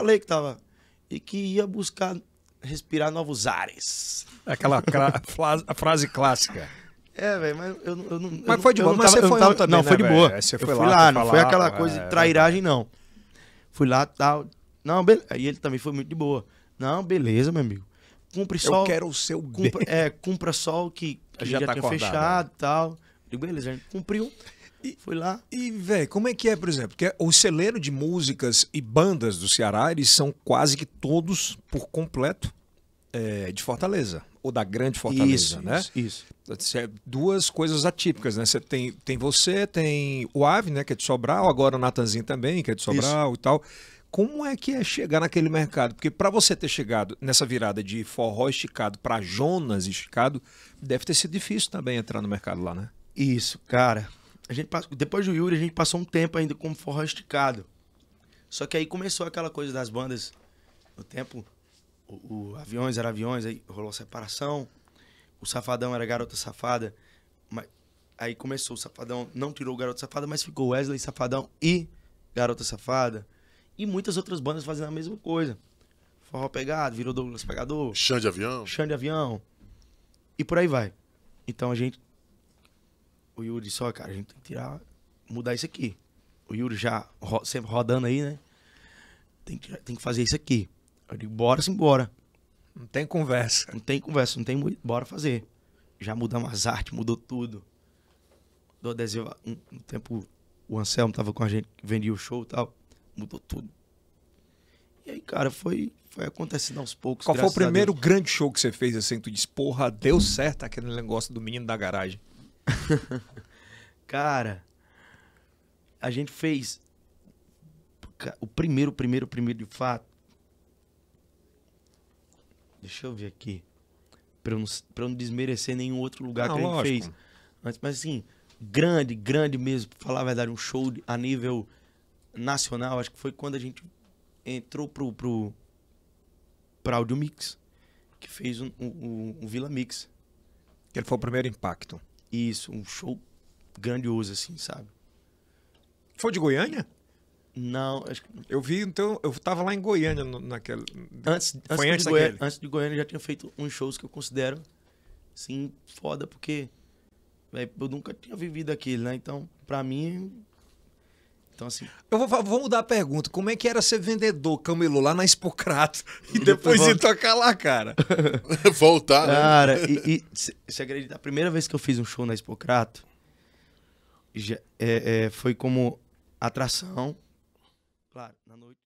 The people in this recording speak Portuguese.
falei que tava. E que ia buscar respirar novos ares. Aquela a frase clássica. É, velho, mas eu, eu não. Mas foi de boa, mas você foi também, Não, né, foi de boa. É, você foi eu fui lá, não falar, foi aquela é, coisa é, de trairagem, não. Fui lá, tal. Não, beleza. aí ele também foi muito de boa. Não, beleza, meu amigo. Cumpre só. Eu quero o seu cumpra, É, cumpra só o que, que já, já tá tinha acordado, fechado e né? tal. Digo, beleza, gente cumpriu. E, foi lá. E, velho, como é que é, por exemplo? Porque o celeiro de músicas e bandas do Ceará, eles são quase que todos, por completo, é, de Fortaleza. Ou da grande Fortaleza, isso, né? Isso, isso. É duas coisas atípicas, né? Você tem, tem você, tem o Ave, né? Que é de Sobral, agora o Natanzinho também, que é de Sobral isso. e tal. Como é que é chegar naquele mercado? Porque para você ter chegado nessa virada de forró esticado para Jonas esticado, deve ter sido difícil também entrar no mercado lá, né? Isso, cara. A gente passou, depois do Yuri, a gente passou um tempo ainda como forró esticado. Só que aí começou aquela coisa das bandas. No tempo, o, o Aviões era Aviões, aí rolou separação. O Safadão era Garota Safada. Mas, aí começou o Safadão, não tirou o Garota Safada, mas ficou Wesley Safadão e Garota Safada. E muitas outras bandas fazendo a mesma coisa. Forró Pegado, virou Douglas Pegador. Xande Avião. Xande Avião. E por aí vai. Então a gente o Yuri só, cara, a gente tem que tirar, mudar isso aqui. O Yuri já ro sempre rodando aí, né? Tem que, tem que fazer isso aqui. Eu digo, bora sim, bora. Não tem conversa. Não tem conversa, não tem muito. Bora fazer. Já mudamos as artes, mudou tudo. Do adesivo, um, um tempo o Anselmo tava com a gente, vendia o show e tal. Mudou tudo. E aí, cara, foi, foi acontecendo aos poucos. Qual foi o primeiro grande show que você fez assim? Tu disse, porra, deu certo aquele negócio do menino da garagem. cara, a gente fez o primeiro, primeiro, primeiro de fato. Deixa eu ver aqui. Pra eu não, pra eu não desmerecer nenhum outro lugar que a gente lógico. fez. Mas, mas assim, grande, grande mesmo, pra falar a verdade, um show a nível nacional, acho que foi quando a gente entrou pro, pro pra Audio Mix, que fez um, um, um Vila Mix. Que ele foi o primeiro impacto. Isso, um show grandioso, assim, sabe? Foi de Goiânia? Não, acho que... Eu vi, então, eu tava lá em Goiânia no, naquela... Antes, Foi antes, de Goiânia, antes de Goiânia eu já tinha feito uns shows que eu considero, assim, foda, porque véio, eu nunca tinha vivido aquilo, né? Então, pra mim, então, assim. Eu vou, vou, mudar a pergunta. Como é que era ser vendedor camelô lá na Expocrato e depois ir tocar lá, cara? Voltar, né? Cara, e, e se acredita, a primeira vez que eu fiz um show na Expocrato já, é, é, foi como atração. Claro, na noite.